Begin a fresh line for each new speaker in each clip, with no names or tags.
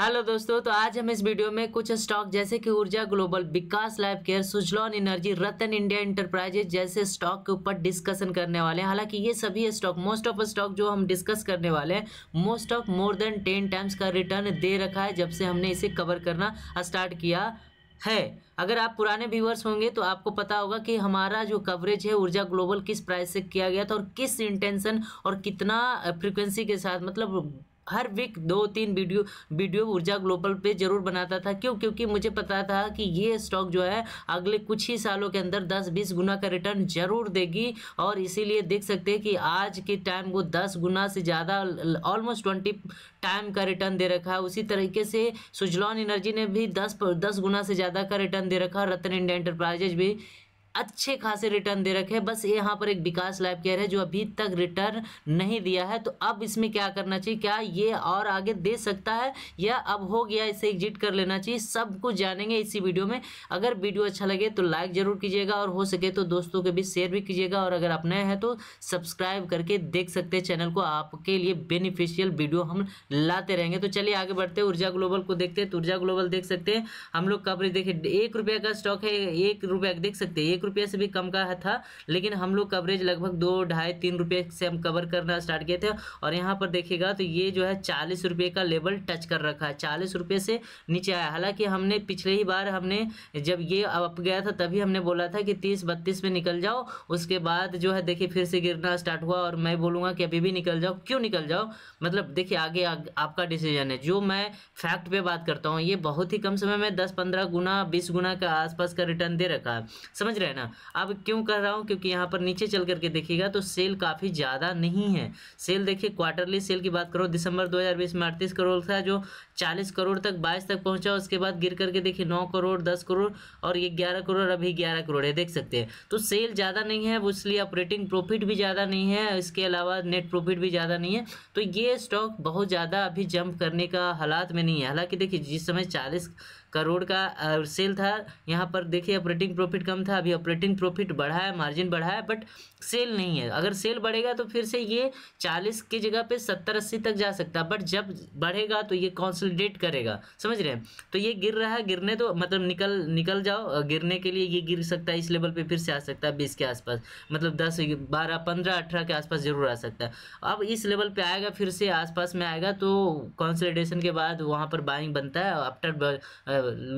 hello दोस्तों तो आज हम इस वीडियो में कुछ स्टॉक जैसे कि ऊर्जा global Vikas life care Suzlon energy Ratan India enterprises जैसे स्टॉक के ऊपर डिस्कशन करने वाले हैं हालांकि ये सभी स्टॉक मोस्ट ऑफ स्टॉक जो हम डिस्कस करने वाले हैं most of more than ten times का रिटर्न दे रखा है जब से हमने इसे कवर करना स्टार्ट किया है अगर आप पुराने व्यूवर्स होंगे तो आपको पता होगा कि हमारा जो कवरेज है ऊर्जा ग्लोबल किस प्राइस से किया गया था और किस इंटेंशन और कितना फ्रिक्वेंसी के साथ मतलब हर वीक दो तीन वीडियो वीडियो ऊर्जा ग्लोबल पे जरूर बनाता था क्यों क्योंकि मुझे पता था कि ये स्टॉक जो है अगले कुछ ही सालों के अंदर दस बीस गुना का रिटर्न जरूर देगी और इसीलिए देख सकते हैं कि आज के टाइम को दस गुना से ज़्यादा ऑलमोस्ट ट्वेंटी टाइम का रिटर्न दे रखा है उसी तरीके से सुजलॉन एनर्जी ने भी दस दस गुना से ज़्यादा का रिटर्न दे रखा है रतन इंडिया इंटरप्राइजेज भी अच्छे खासे रिटर्न दे रखे हैं बस यहाँ पर एक विकास लाइफ केयर है जो अभी तक रिटर्न नहीं दिया है तो अब इसमें क्या करना चाहिए क्या ये और आगे दे सकता है या अब हो गया इसे एग्जिट कर लेना चाहिए सब कुछ जानेंगे इसी वीडियो में अगर वीडियो अच्छा लगे तो लाइक ज़रूर कीजिएगा और हो सके तो दोस्तों के बीच शेयर भी कीजिएगा और अगर आप नए हैं तो सब्सक्राइब करके देख सकते हैं चैनल को आपके लिए बेनिफिशियल वीडियो हम लाते रहेंगे तो चलिए आगे बढ़ते हैं ऊर्जा ग्लोबल को देखते हैं तो ऊर्जा ग्लोबल देख सकते हैं हम लोग कवरेज देखें एक रुपये का स्टॉक है एक रुपये देख सकते हैं एक रुपये से भी कम का था लेकिन हम लोग कवरेज लगभग दो ढाई तीन रुपये से हम कवर करना स्टार्ट किए थे और यहाँ पर देखिएगा तो ये जो है चालीस रुपये का लेवल टच कर रखा है चालीस रुपये से नीचे आया हालांकि हमने पिछले ही बार हमने जब ये अप गया था तभी हमने बोला था कि तीस बत्तीस में निकल जाओ उसके बाद जो है देखिए फिर से गिरना स्टार्ट हुआ और मैं बोलूँगा कि अभी भी निकल जाओ क्यों निकल जाओ मतलब देखिए आगे आपका डिसीजन है जो मैं फैक्ट पर बात करता हूँ ये बहुत ही कम समय में दस पंद्रह गुना बीस गुना के आसपास का रिटर्न दे रखा है समझ रहे हैं ना अब क्यों कह रहा हूँ क्योंकि यहाँ पर नीचे चल करके देखिएगा तो सेल काफ़ी ज़्यादा नहीं है सेल देखिए क्वार्टरली सेल की बात करो दिसंबर 2020 में अड़तीस करोड़ था जो 40 करोड़ तक 22 तक पहुँचा उसके बाद गिर करके देखिए 9 करोड़ 10 करोड़ और ये 11 करोड़ अभी 11 करोड़ है देख सकते हैं तो सेल ज़्यादा नहीं है इसलिए ऑपरेटिंग प्रॉफिट भी ज़्यादा नहीं है इसके अलावा नेट प्रॉफिट भी ज़्यादा नहीं है तो ये स्टॉक बहुत ज़्यादा अभी जंप करने का हालात में नहीं है हालाँकि देखिए जिस समय चालीस करोड़ का सेल था यहाँ पर देखिए ऑपरेटिंग प्रॉफिट कम था अभी ऑपरेटिंग प्रॉफिट बढ़ा है मार्जिन बढ़ा है बट सेल नहीं है अगर सेल बढ़ेगा तो फिर से ये चालीस की जगह पे सत्तर अस्सी तक जा सकता है बट जब बढ़ेगा तो ये कॉन्सल्टेट करेगा समझ रहे हैं तो ये गिर रहा है गिरने तो मतलब निकल निकल जाओ गिरने के लिए ये गिर सकता है इस लेवल पे फिर से आ सकता है बीस के आसपास मतलब दस बारह पंद्रह अठारह के आसपास जरूर आ सकता है अब इस लेवल पर आएगा फिर से आस में आएगा तो कॉन्सोलिडेशन के बाद वहाँ पर बाइंग बनता है after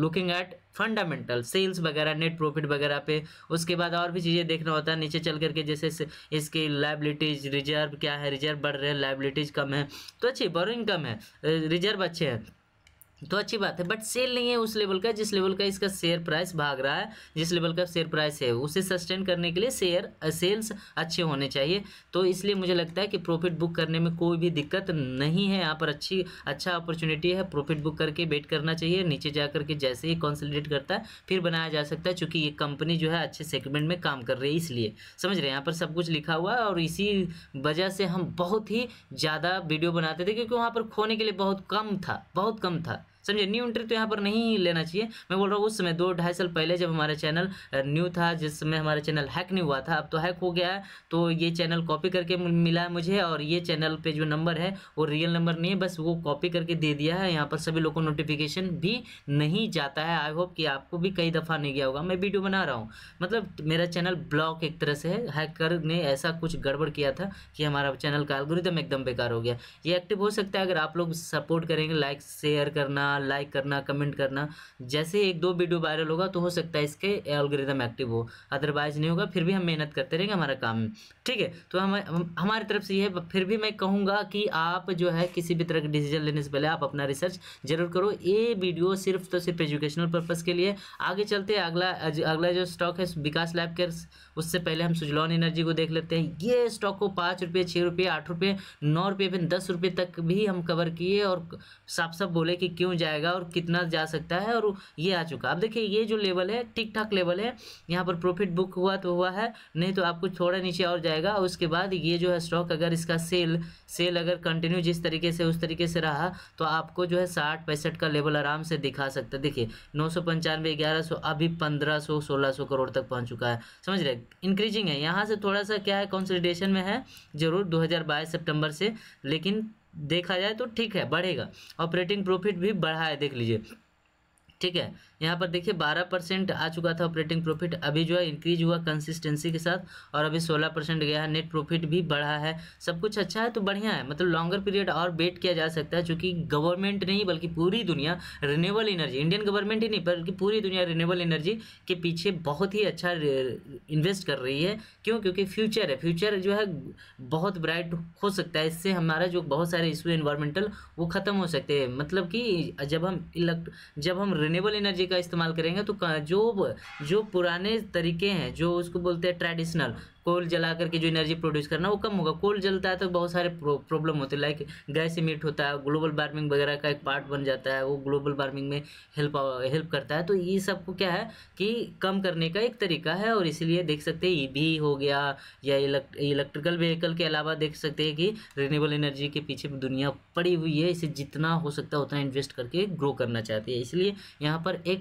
looking at fundamental sales वगैरह नेट प्रॉफिट वगैरह पे उसके बाद और भी चीज़ें देखना होता है नीचे चल करके जैसे इसकी लाइबिलिटीज रिजर्व क्या है रिजर्व बढ़ रहे हैं लाइबिलिटीज तो कम है तो अच्छी बोरिंग कम है रिजर्व अच्छे हैं तो अच्छी बात है बट सेल नहीं है उस लेवल का जिस लेवल का इसका शेयर प्राइस भाग रहा है जिस लेवल का शेयर प्राइस है उसे सस्टेन करने के लिए शेयर सेल्स अच्छे होने चाहिए तो इसलिए मुझे लगता है कि प्रॉफिट बुक करने में कोई भी दिक्कत नहीं है यहाँ पर अच्छी अच्छा अपॉर्चुनिटी है प्रॉफिट बुक करके वेट करना चाहिए नीचे जा करके जैसे ही कॉन्सल्टेट करता है फिर बनाया जा सकता है चूँकि ये कंपनी जो है अच्छे सेगमेंट में काम कर रही है इसलिए समझ रहे हैं यहाँ पर सब कुछ लिखा हुआ है और इसी वजह से हम बहुत ही ज़्यादा वीडियो बनाते थे क्योंकि वहाँ पर खोने के लिए बहुत कम था बहुत कम था समझे न्यू एंट्री तो यहाँ पर नहीं लेना चाहिए मैं बोल रहा हूँ उस समय दो ढाई साल पहले जब हमारा चैनल न्यू था जिस समय हमारा चैनल हैक नहीं हुआ था अब तो हैक हो गया है तो ये चैनल कॉपी करके मिला है मुझे और ये चैनल पे जो नंबर है वो रियल नंबर नहीं है बस वो कॉपी करके दे दिया है यहाँ पर सभी लोग को नोटिफिकेशन भी नहीं जाता है आई होप कि आपको भी कई दफ़ा नहीं गया होगा मैं वीडियो बना रहा हूँ मतलब मेरा चैनल ब्लॉक एक तरह से है हैकर ने ऐसा कुछ गड़बड़ किया था कि हमारा चैनल का एलगोरिदम एकदम बेकार हो गया ये एक्टिव हो सकता है अगर आप लोग सपोर्ट करेंगे लाइक शेयर करना करना लाइक करना कमेंट करना जैसे एक दो वीडियो वायरल होगा तो हो सकता है इसके एल्गोरिदम एक्टिव हो अदरवाइज नहीं होगा फिर भी हम मेहनत करते रहेंगे हमारा काम ठीक है तो हम, हमारी तरफ से यह फिर भी मैं कहूँगा कि आप जो है किसी भी तरह के डिसीजन लेने से पहले आप अपना रिसर्च जरूर करो ये वीडियो सिर्फ तो सिर्फ एजुकेशनल पर्पज़ के लिए आगे चलते अगला अगला जो स्टॉक है विकास लैब के उससे पहले हम सुजलॉन एनर्जी को देख लेते हैं ये स्टॉक को पाँच रुपये छः रुपये आठ रुपये नौ रुपये फिर दस रुपये तक भी हम कवर किए और साफ साफ बोले कि क्यों जाएगा और कितना जा सकता है और ये आ चुका है अब देखिए ये जो लेवल है ठीक ठाक लेवल है यहाँ पर प्रॉफिट बुक हुआ तो हुआ है नहीं तो आपको थोड़ा नीचे और जाएगा और उसके बाद ये जो है स्टॉक अगर इसका सेल सेल अगर कंटिन्यू जिस तरीके से उस तरीके से रहा तो आपको जो है साठ पैंसठ का लेवल आराम से दिखा सकता है देखिए नौ सौ पंचानवे ग्यारह सौ अभी पंद्रह सौ सोलह सौ करोड़ तक पहुँच चुका है समझ रहे इंक्रीजिंग है यहाँ से थोड़ा सा क्या है कंसल्टेशन में है ज़रूर दो हज़ार बाईस सितंबर से लेकिन देखा जाए तो ठीक है बढ़ेगा ऑपरेटिंग प्रॉफिट भी बढ़ा है देख लीजिए ठीक है यहाँ पर देखिए बारह परसेंट आ चुका था ऑपरेटिंग प्रॉफिट अभी जो है इंक्रीज हुआ कंसिस्टेंसी के साथ और अभी सोलह परसेंट गया है नेट प्रॉफिट भी बढ़ा है सब कुछ अच्छा है तो बढ़िया है मतलब लॉन्गर पीरियड और वेट किया जा सकता है चूँकि गवर्नमेंट नहीं बल्कि पूरी दुनिया रिनेबल एनर्जी इंडियन गवर्नमेंट ही नहीं बल्कि पूरी दुनिया रिनेबल एनर्जी के पीछे बहुत ही अच्छा इन्वेस्ट कर रही है क्यों क्योंकि फ्यूचर है फ्यूचर जो है बहुत ब्राइट हो सकता है इससे हमारा जो बहुत सारे इशू इन्वायरमेंटल वो ख़त्म हो सकते हैं मतलब कि जब हम इलेक्ट जब हम रिनेबल एनर्जी का इस्तेमाल करेंगे तो जो जो पुराने तरीके हैं जो उसको बोलते हैं ट्रेडिशनल कोल जला करके जो एनर्जी प्रोड्यूस करना वो कम होगा कोल जलता है तो बहुत सारे प्रॉब्लम होते हैं लाइक गैस इमिट होता है ग्लोबल वार्मिंग वगैरह का एक पार्ट बन जाता है वो ग्लोबल वार्मिंग में हेल्प हेल्प करता है तो ये सब को क्या है कि कम करने का एक तरीका है और इसलिए देख सकते हैं ई भी हो गया या इलेक्ट्रिकल व्हीकल के अलावा देख सकते हैं कि रिन्यूएबल एनर्जी के पीछे दुनिया पड़ी हुई है इसे जितना हो सकता है उतना इन्वेस्ट करके ग्रो करना चाहती है इसलिए यहाँ पर एक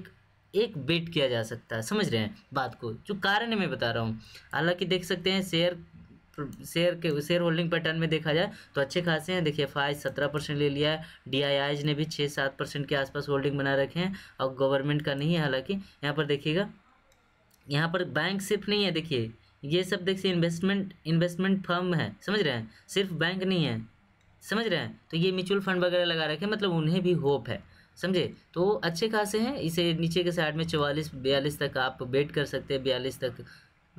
एक बेट किया जा सकता है समझ रहे हैं बात को जो कारण मैं बता रहा हूँ हालांकि देख सकते हैं शेयर शेयर के शेयर होल्डिंग पैटर्न में देखा जाए तो अच्छे खासे हैं देखिए फाइज सत्रह परसेंट ले लिया है डी आई आईज ने भी छः सात परसेंट के आसपास होल्डिंग बना रखे हैं और गवर्नमेंट का नहीं है हालांकि यहाँ पर देखिएगा यहाँ पर बैंक सिर्फ नहीं है देखिए ये सब देखिए इन्वेस्टमेंट इन्वेस्टमेंट फर्म है समझ रहे हैं सिर्फ बैंक नहीं है समझ रहे हैं तो ये म्यूचुअल फंड वगैरह लगा रखे हैं मतलब उन्हें भी होप है समझे तो अच्छे खासे हैं इसे नीचे के साइड में चवालीस बयालीस तक आप बेट कर सकते हैं बयालीस तक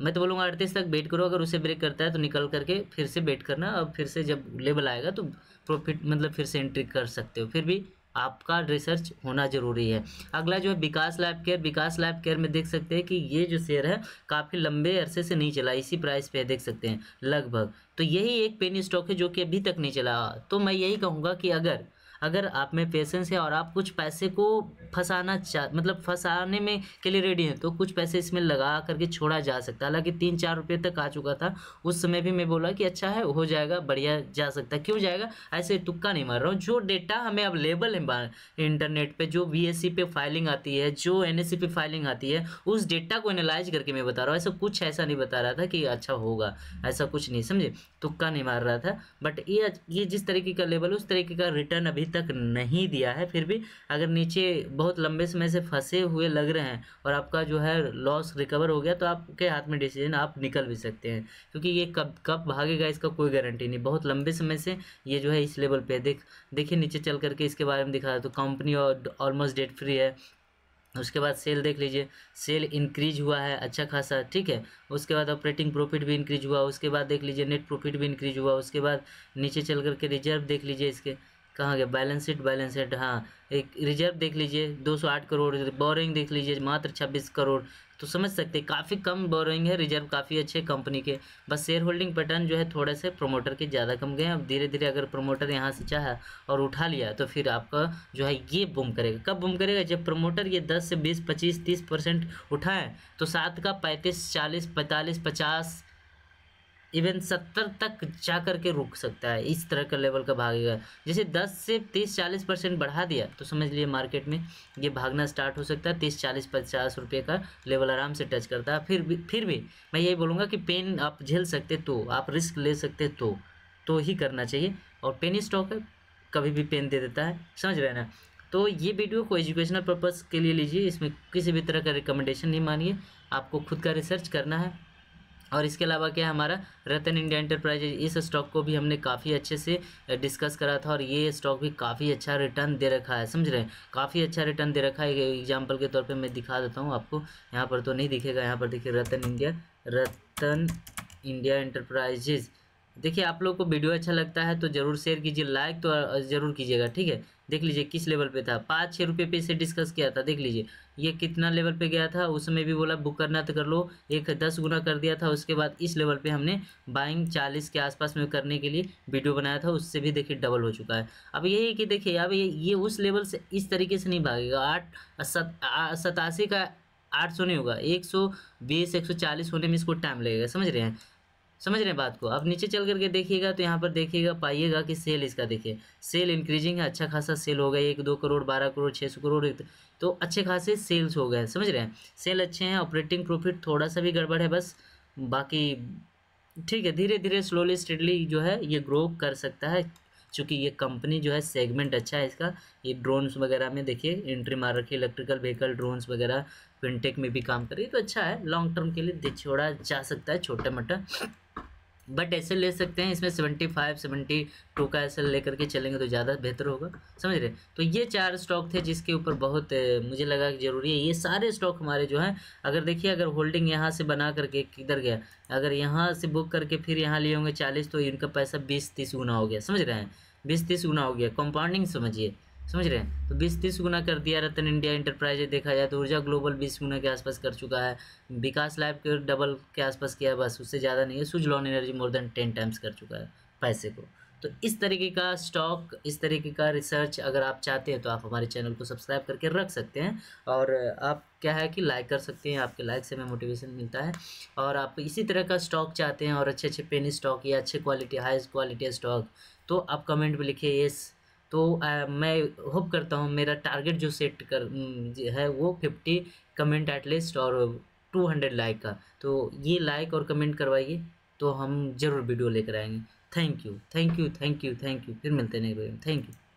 मैं तो बोलूँगा अड़तीस तक बेट करो अगर उसे ब्रेक करता है तो निकल करके फिर से बेट करना और फिर से जब लेवल आएगा तो प्रॉफिट मतलब फिर से एंट्री कर सकते हो फिर भी आपका रिसर्च होना जरूरी है अगला जो है Vikas life care Vikas life care में देख सकते हैं कि ये जो शेयर है काफ़ी लंबे अरसे से नहीं चला इसी प्राइस पे देख सकते हैं लगभग तो यही एक पेनी स्टॉक है जो कि अभी तक नहीं चला तो मैं यही कहूँगा कि अगर अगर आप में पेशेंस है और आप कुछ पैसे को फंसाना चाह मतलब फंसाने में के लिए रेडी हैं तो कुछ पैसे इसमें लगा करके छोड़ा जा सकता है हालांकि तीन चार रुपये तक आ चुका था उस समय भी मैं बोला कि अच्छा है हो जाएगा बढ़िया जा सकता है क्यों जाएगा ऐसे तुक्का नहीं मार रहा हूँ जो डेटा हमें अवेलेबल है इंटरनेट पर जो बी पे फाइलिंग आती है जो एन पे फाइलिंग आती है उस डेटा को एनालाइज करके मैं बता रहा हूँ ऐसा कुछ ऐसा नहीं बता रहा था कि अच्छा होगा ऐसा कुछ नहीं समझे तुक्का नहीं मार रहा था बट ये ये जिस तरीके का लेवल उस तरीके का रिटर्न अभी तक नहीं दिया है फिर भी अगर नीचे बहुत लंबे समय से फंसे हुए लग रहे हैं और आपका जो है लॉस रिकवर हो गया तो आपके हाथ में डिसीजन आप निकल भी सकते हैं क्योंकि ये कब कब भागेगा इसका कोई गारंटी नहीं बहुत लंबे समय से ये जो है इस लेवल पर देख देखिए नीचे चल करके इसके बारे में दिखा तो कंपनी और ऑलमोस्ट डेट फ्री है उसके बाद सेल देख लीजिए सेल इंक्रीज हुआ है अच्छा खासा ठीक है उसके बाद ऑपरेटिंग प्रॉफिट भी इंक्रीज हुआ उसके बाद देख लीजिए नेट प्रॉफिट भी इंक्रीज हुआ उसके बाद नीचे चल करके रिजर्व देख लीजिए इसके कहाँ गया बैलेंस शीट बैलेंस शीट हाँ एक रिजर्व देख लीजिए 208 करोड़ बोरिंग देख लीजिए मात्र 26 करोड़ तो समझ सकते हैं काफ़ी कम बोरिंग है रिजर्व काफ़ी अच्छे कंपनी के बस शेयर होल्डिंग पैटर्न जो है थोड़े से प्रोमोटर के ज़्यादा कम गए हैं अब धीरे धीरे अगर प्रोमोटर यहाँ से चाहा और उठा लिया तो फिर आपका जो है ये बूम करेगा कब बूम करेगा जब प्रोमोटर ये दस से बीस पच्चीस तीस परसेंट उठाएँ तो सात का पैंतीस चालीस पैंतालीस पचास इवन सत्तर तक जा कर के रुक सकता है इस तरह का लेवल का भागेगा जैसे दस से तीस चालीस परसेंट बढ़ा दिया तो समझ लीजिए मार्केट में ये भागना स्टार्ट हो सकता है तीस चालीस पचास रुपये का लेवल आराम से टच करता है फिर भी फिर भी मैं यही बोलूँगा कि पेन आप झेल सकते तो आप रिस्क ले सकते तो तो ही करना चाहिए और पेन स्टॉक है कभी भी पेन दे देता है समझ रहे ना तो ये वीडियो को एजुकेशनल पर्पज़ के लिए लीजिए इसमें किसी भी तरह का रिकमेंडेशन नहीं मानिए आपको खुद का रिसर्च करना है और इसके अलावा क्या है हमारा रतन इंडिया इंटरप्राइजेज इस स्टॉक को भी हमने काफ़ी अच्छे से डिस्कस करा था और ये स्टॉक भी काफ़ी अच्छा रिटर्न दे रखा है समझ रहे हैं काफ़ी अच्छा रिटर्न दे रखा है एग्जाम्पल के तौर पर मैं दिखा देता हूँ आपको यहाँ पर तो नहीं दिखेगा यहाँ पर देखिए Ratan India Ratan India enterprises देखिए आप लोग को वीडियो अच्छा लगता है तो ज़रूर शेयर कीजिए लाइक तो ज़रूर कीजिएगा ठीक है देख लीजिए किस लेवल पे था पाँच छः रुपये पे इसे डिस्कस किया था देख लीजिए ये कितना लेवल पे गया था उस समय भी बोला बुक करना तो कर लो एक दस गुना कर दिया था उसके बाद इस लेवल पे हमने बाइंग चालीस के आसपास में करने के लिए वीडियो बनाया था उससे भी देखिए डबल हो चुका है अब यही है कि देखिए अब ये ये उस लेवल से इस तरीके से नहीं भागेगा आठ सत सतासी का आठ सौ नहीं होगा एक सौ बीस एक सौ चालीस होने में इसको टाइम लगेगा समझ रहे हैं समझ रहे हैं बात को आप नीचे चल करके देखिएगा तो यहाँ पर देखिएगा पाइएगा कि सेल इसका देखिए सेल इंक्रीजिंग है अच्छा खासा सेल हो गया एक दो करोड़ बारह करोड़ छः सौ करोड़ तो अच्छे खासे सेल्स हो गए समझ रहे हैं सेल अच्छे हैं ऑपरेटिंग प्रॉफिट थोड़ा सा भी गड़बड़ है बस बाकी ठीक है धीरे धीरे स्लोली स्टेडली जो है ये ग्रो कर सकता है चूँकि ये कंपनी जो है सेगमेंट अच्छा है इसका ये ड्रोन्स वगैरह में देखिए एंट्री मार रखी इलेक्ट्रिकल व्हीकल ड्रोन्स वगैरह फिनटेक में भी काम कर रही है तो अच्छा है लॉन्ग टर्म के लिए छोड़ा जा सकता है छोटा मोटा बट ऐसे ले सकते हैं इसमें सेवेंटी फाइव सेवेंटी टू का ऐसे ले करके चलेंगे तो ज़्यादा बेहतर होगा समझ रहे तो ये चार स्टॉक थे जिसके ऊपर बहुत मुझे लगा कि ज़रूरी है ये सारे स्टॉक हमारे जो हैं अगर देखिए अगर होल्डिंग यहाँ से बना करके किधर गया अगर यहाँ से बुक करके फिर यहाँ लिए होंगे चालीस तो इनका पैसा बीस तीस गुना हो गया समझ रहे हैं बीस तीस गुना हो गया कंपाउंडिंग समझिए समझ रहे हैं तो बीस तीस गुना कर दिया रतन इंडिया इंटरप्राइजेज देखा जाए तो ऊर्जा ग्लोबल बीस गुना के आसपास कर चुका है विकास लाइफ के डबल के आसपास किया बस उससे ज़्यादा नहीं है Suzlon energy more than ten times कर चुका है पैसे को तो इस तरीके का स्टॉक इस तरीके का रिसर्च अगर आप चाहते हैं तो आप हमारे चैनल को सब्सक्राइब करके रख सकते हैं और आप क्या है कि लाइक कर सकते हैं आपके लाइक से हमें मोटिवेशन मिलता है और आप इसी तरह का स्टॉक चाहते हैं और अच्छे अच्छे पेनी स्टॉक या अच्छे क्वालिटी हाई क्वालिटी स्टॉक तो आप कमेंट में लिखिए येस तो आ, मैं होप करता हूँ मेरा टारगेट जो सेट कर है वो फिफ्टी कमेंट एटलीस्ट और टू हंड्रेड लाइक का तो ये लाइक और कमेंट करवाइए तो हम जरूर वीडियो लेकर आएंगे thank you thank you thank you thank you फिर मिलते नहीं थैंक यू